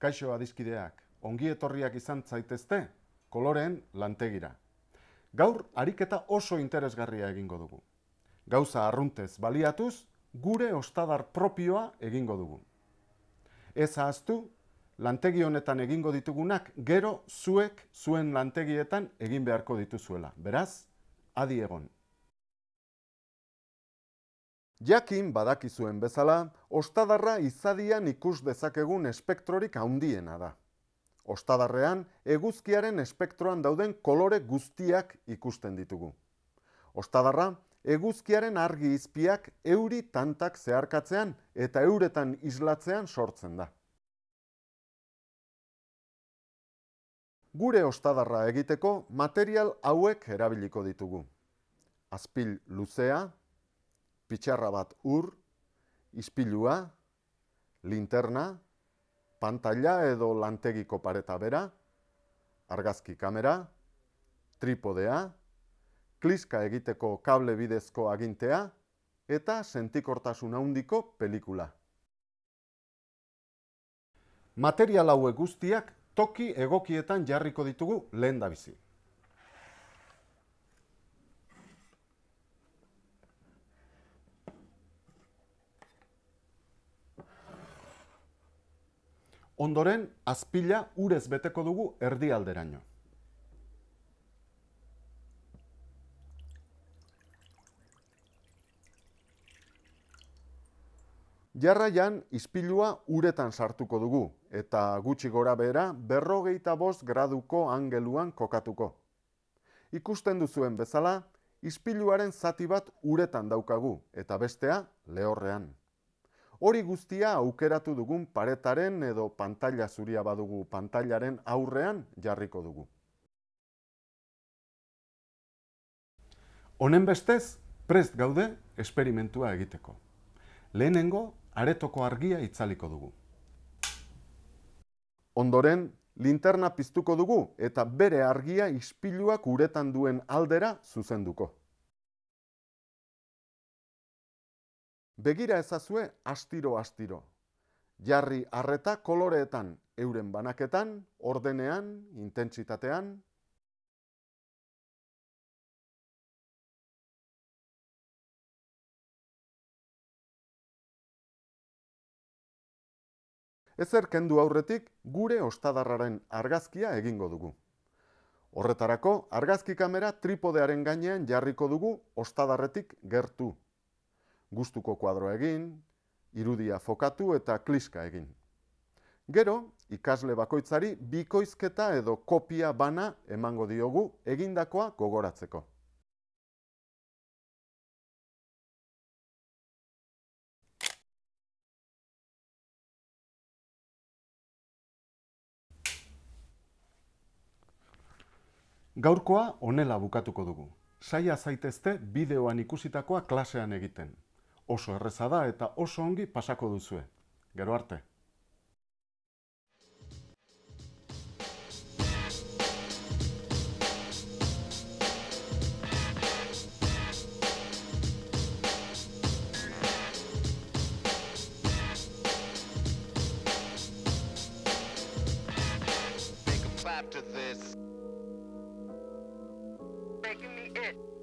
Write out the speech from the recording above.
Kaixo adizkideak, ongi etorriak izan zaitezte, koloren lantegira. Gaur, ariketa oso interesgarria egingo dugu. Gauza arruntez baliatuz, gure ostadar propioa egingo dugu. Ez ahaztu, lantegi honetan egingo ditugunak, gero zuek zuen lantegietan egin beharko dituzuela. Beraz, adi egon. Jakin badakizuen bezala, ostadarra izadian ikus dezakegun espektrorik handiena da. Ostadarrean, eguzkiaren espektroan dauden kolore guztiak ikusten ditugu. Ostadarra, eguzkiaren argi izpiak euri tantak zeharkatzean eta euretan islatzean sortzen da. Gure ostadarra egiteko material hauek erabiliko ditugu. Azpil luzea, pitxarra bat ur, ispilua, linterna, pantalla edo lantegiko pareta bera, argazki kamera, tripodea, kliska egiteko kable bidezko agintea eta sentikortasun handiko pelikula. Material hauek guztiak toki egokietan jarriko ditugu lehendabizi. bizi. Ondoren, azpila urez beteko dugu erdi Jarraian, izpilua uretan sartuko dugu, eta gutxi gora behera berrogeita bost graduko angeluan kokatuko. Ikusten duzuen bezala, izpiluaren zati bat uretan daukagu, eta bestea lehorrean. Hori guztia aukeratu dugun paretaren edo pantalla zuria badugu pantailaren aurrean jarriko dugu. Honen bestez, prest gaude esperimentua egiteko. Lehenengo, aretoko argia itzaliko dugu. Ondoren, linterna piztuko dugu eta bere argia ispiluak uretan duen aldera zuzenduko. Begira ezazue astiro astiro. Jarri arreta koloreetan, euren banaketan, ordenean, intentsitatean. Ezer kendu aurretik gure ostadarraren argazkia egingo dugu. Horretarako, argazki kamera tripodearen gainean jarriko dugu ostadarretik gertu gustuko kuadro egin, irudia fokatu eta kliska egin. Gero, ikasle bakoitzari bikoizketa edo kopia bana emango diogu egindakoa gogoratzeko. Gaurkoa onela bukatuko dugu. Saia zaitezte bideoan ikusitakoa klasean egiten oso erreza da eta oso ongi pasako duzue. Gero arte! to making me it